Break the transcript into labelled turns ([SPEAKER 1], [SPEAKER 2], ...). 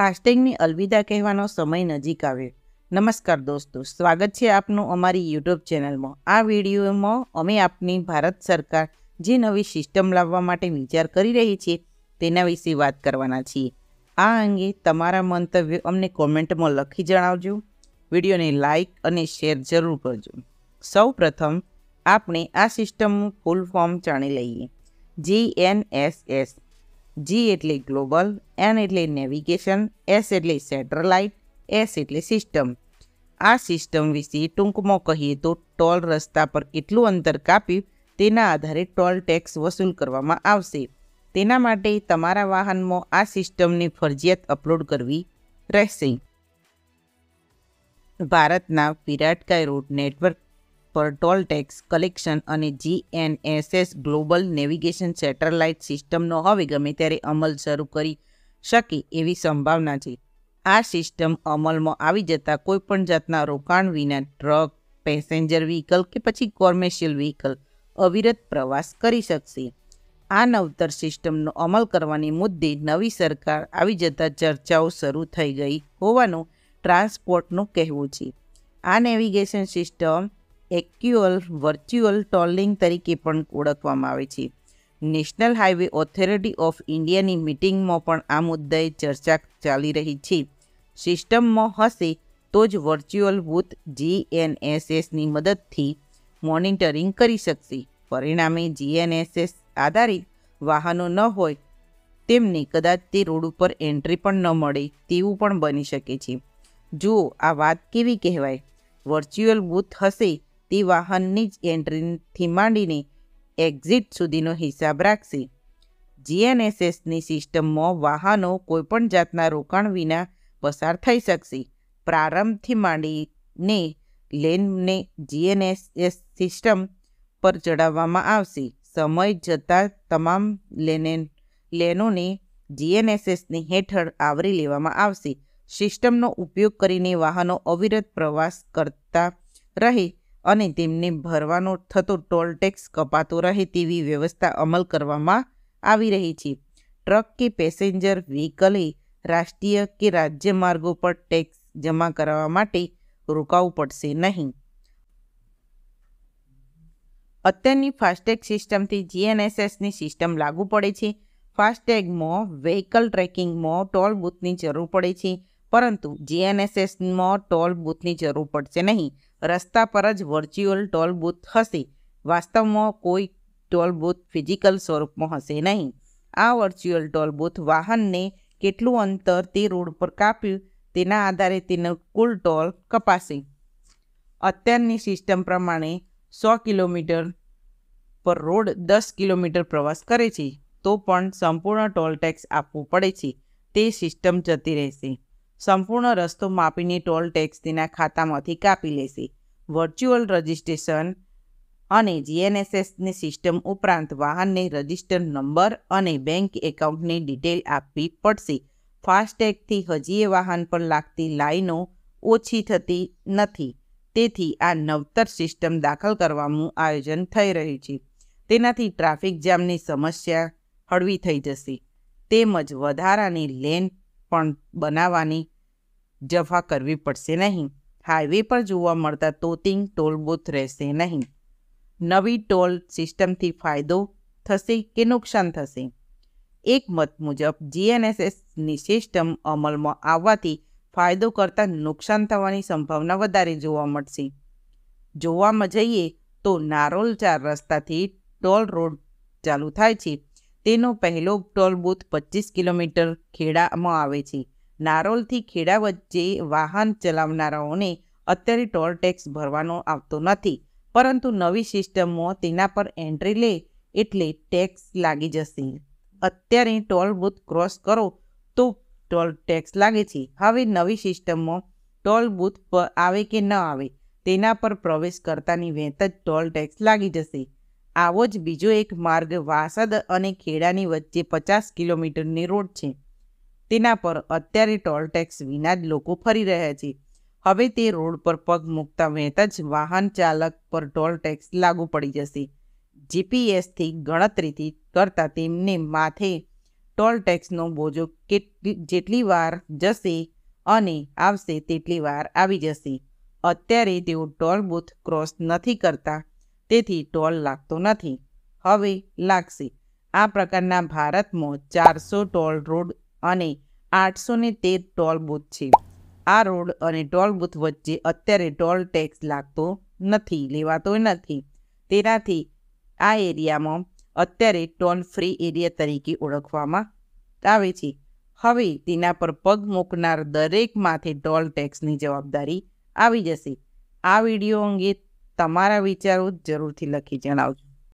[SPEAKER 1] ફાસ્ટિંગની અલવિદા કહેવાનો સમય નજીક આવ્યો નમસ્કાર દોસ્તો સ્વાગત છે આપનું અમારી યુટ્યુબ ચેનલમાં આ વિડીયોમાં અમે આપની ભારત સરકાર જે નવી સિસ્ટમ લાવવા માટે વિચાર કરી રહી છે તેના વિશે વાત કરવાના છીએ આ અંગે તમારા મંતવ્યો અમને કોમેન્ટમાં લખી જણાવજો વિડીયોને લાઇક અને શેર જરૂર કરજો સૌ પ્રથમ આપણે આ સિસ્ટમનું ફૂલ ફોર્મ જાણી લઈએ એન એસ એસ જી એટલે ગ્લોબલ એન એટલે નેવિગેશન એસ એટલે સેટેલાઇટ એસ એટલે સિસ્ટમ આ સિસ્ટમ વિશે ટૂંકમાં કહીએ તો ટોલ રસ્તા પર કેટલું અંતર કાપ્યું તેના આધારે ટોલ ટેક્સ વસૂલ કરવામાં આવશે તેના માટે તમારા વાહનમાં આ સિસ્ટમની ફરજિયાત અપલોડ કરવી રહેશે ભારતના વિરાટકાય રોડ નેટવર્ક પર ટોલ ટેક્સ કલેક્શન અને જીએનએસએસ ગ્લોબલ નેવિગેશન સેટેલાઇટ સિસ્ટમનો હવે ગમે ત્યારે અમલ શરૂ કરી શકે એવી સંભાવના છે આ સિસ્ટમ અમલમાં આવી જતાં કોઈપણ જાતના રોકાણ વિના ટ્રક પેસેન્જર વ્હીકલ કે પછી કોમર્શિયલ વ્હીકલ અવિરત પ્રવાસ કરી શકશે આ નવતર સિસ્ટમનો અમલ કરવાની મુદ્દે નવી સરકાર આવી જતાં ચર્ચાઓ શરૂ થઈ ગઈ હોવાનું ટ્રાન્સપોર્ટનું કહેવું છે આ navigation system actual virtual tolling તરીકે પણ ઓળખવામાં આવે છે નેશનલ હાઇવે ઓથોરિટી ઓફ ઇન્ડિયાની મિટિંગમાં પણ આ મુદ્દે ચર્ચા ચાલી રહી છે સિસ્ટમમાં હશે તો જ વર્ચ્યુઅલ બૂથ જીએનએસએસની મદદથી મોનિટરિંગ કરી શકશે પરિણામે જીએનએસએસ આધારિત વાહનો ન હોય તેમને કદાચ તે રોડ ઉપર એન્ટ્રી પણ ન મળે તેવું પણ બની શકે છે જુઓ આ વાત કેવી કહેવાય વર્ચ્યુઅલ બૂથ હશે તે વાહનની જ એન્ટ્રીથી માંડીને એક્ઝિટ સુધીનો હિસાબ રાખશે જીએનએસએસની સિસ્ટમમાં વાહનો કોઈપણ જાતના રોકાણ વિના પસાર થઈ શકશે પ્રારંભથી માંડીને લેનને જીએનએસએસ સિસ્ટમ પર ચડાવવામાં આવશે સમય જતાં તમામ લેને લેનોને જીએનએસએસની હેઠળ આવરી લેવામાં આવશે સિસ્ટમનો ઉપયોગ કરીને વાહનો અવિરત પ્રવાસ કરતા રહે અને તેમને ભરવાનો થતો ટોલ ટેક્સ કપાતો રહે તેવી વ્યવસ્થા અમલ કરવામાં આવી રહી છે ટ્રક કે પેસેન્જર વ્હીકલે રાષ્ટ્રીય કે રાજ્ય માર્ગો પર ટેક્સ જમા કરાવવા માટે રોકાવું પડશે નહીં અત્યારની ફાસ્ટેગ સિસ્ટમથી જીએનએસએસની સિસ્ટમ લાગુ પડે છે ફાસ્ટેગમાં વ્હીકલ ટ્રેકિંગમાં ટોલ બૂથની જરૂર પડે છે પરંતુ જીએનએસએસમાં ટોલ બૂથની જરૂર પડશે નહીં રસ્તા પર જ વર્ચ્યુઅલ ટોલ બૂથ હશે વાસ્તવમાં કોઈ ટોલ બૂથ ફિઝિકલ સ્વરૂપમાં હશે નહીં આ વર્ચ્યુઅલ ટોલ બૂથ વાહનને કેટલું અંતર તે રોડ પર કાપ્યું તેના આધારે તેનો કુલ ટોલ કપાશે અત્યારની સિસ્ટમ પ્રમાણે સો કિલોમીટર પર રોડ દસ કિલોમીટર પ્રવાસ કરે છે તો પણ સંપૂર્ણ ટોલ ટેક્સ આપવું પડે છે તે સિસ્ટમ જતી રહેશે સંપૂર્ણ રસ્તો માપીને ટોલ ટેક્સ તેના ખાતામાંથી કાપી લેશે વર્ચ્યુઅલ રજિસ્ટ્રેશન અને જીએનએસએસની સિસ્ટમ ઉપરાંત વાહનને રજિસ્ટર નંબર અને બેંક એકાઉન્ટની ડિટેલ આપવી પડશે ફાસ્ટટેગથી હજીએ વાહન પર લાગતી લાઈનો ઓછી થતી નથી તેથી આ નવતર સિસ્ટમ દાખલ કરવાનું આયોજન થઈ રહ્યું છે તેનાથી ટ્રાફિક જામની સમસ્યા હળવી થઈ જશે તેમજ વધારાની લેન પણ બનાવવાની જફા કરવી પડશે નહીં હાઈવે પર જોવા મળતા તોતિંગ ટોલ બુથ રહેશે નહીં નવી ટોલ સિસ્ટમથી ફાયદો થશે કે નુકસાન થશે એક મત મુજબ જીએનએસએસની સિસ્ટમ અમલમાં આવવાથી ફાયદો કરતાં નુકસાન થવાની સંભાવના વધારે જોવા મળશે જોવામાં જઈએ તો નારોલ ચાર રસ્તાથી ટોલ રોડ ચાલુ થાય છે તેનો પહેલો ટોલ બુથ પચીસ કિલોમીટર ખેડામાં આવે છે નારોલથી ખેડા વચ્ચે વાહન ચલાવનારાઓને અત્યારે ટોલ ટેક્સ ભરવાનો આવતો નથી પરંતુ નવી સિસ્ટમમાં તેના પર એન્ટ્રી લે એટલે ટેક્સ લાગી જશે અત્યારે ટોલ બૂથ ક્રોસ કરો તો ટોલ ટેક્સ લાગે છે હવે નવી સિસ્ટમમાં ટોલ બૂથ પર આવે કે ન આવે તેના પર પ્રવેશ કરતાની વેત જ ટોલ ટેક્સ લાગી જશે આવો જ બીજો એક માર્ગ વાસદ અને ખેડાની વચ્ચે પચાસ કિલોમીટરની રોડ છે તેના પર અત્યારે ટોલ ટેક્સ વિના જ લોકો ફરી રહ્યા છે હવે તે રોડ પર પગ મૂકતા વહેતા જ વાહન ચાલક પર ટોલ ટેક્સ લાગુ પડી જશે જીપીએસથી ગણતરીથી કરતા તેમને માથે ટોલ ટેક્સનો બોજો કેટલી જેટલી વાર જશે અને આવશે તેટલી વાર આવી જશે અત્યારે તેઓ ટોલ બુથ ક્રોસ નથી કરતા તેથી ટોલ લાગતો નથી હવે લાગશે આ પ્રકારના ભારતમાં ચારસો ટોલ રોડ અને આઠસો ને તેર ટોલ બૂથ છે આ રોડ અને ટોલ બૂથ વચ્ચે અત્યારે ટોલ ટેક્સ લાગતો નથી લેવાતો નથી તેનાથી આ એરિયામાં અત્યારે ટોલ ફ્રી એરિયા તરીકે ઓળખવામાં આવે છે હવે તેના પર પગ મૂકનાર દરેક માથે ટોલ ટેક્સની જવાબદારી આવી જશે આ વિડીયો અંગે તમારા વિચારો જરૂરથી લખી જણાવજો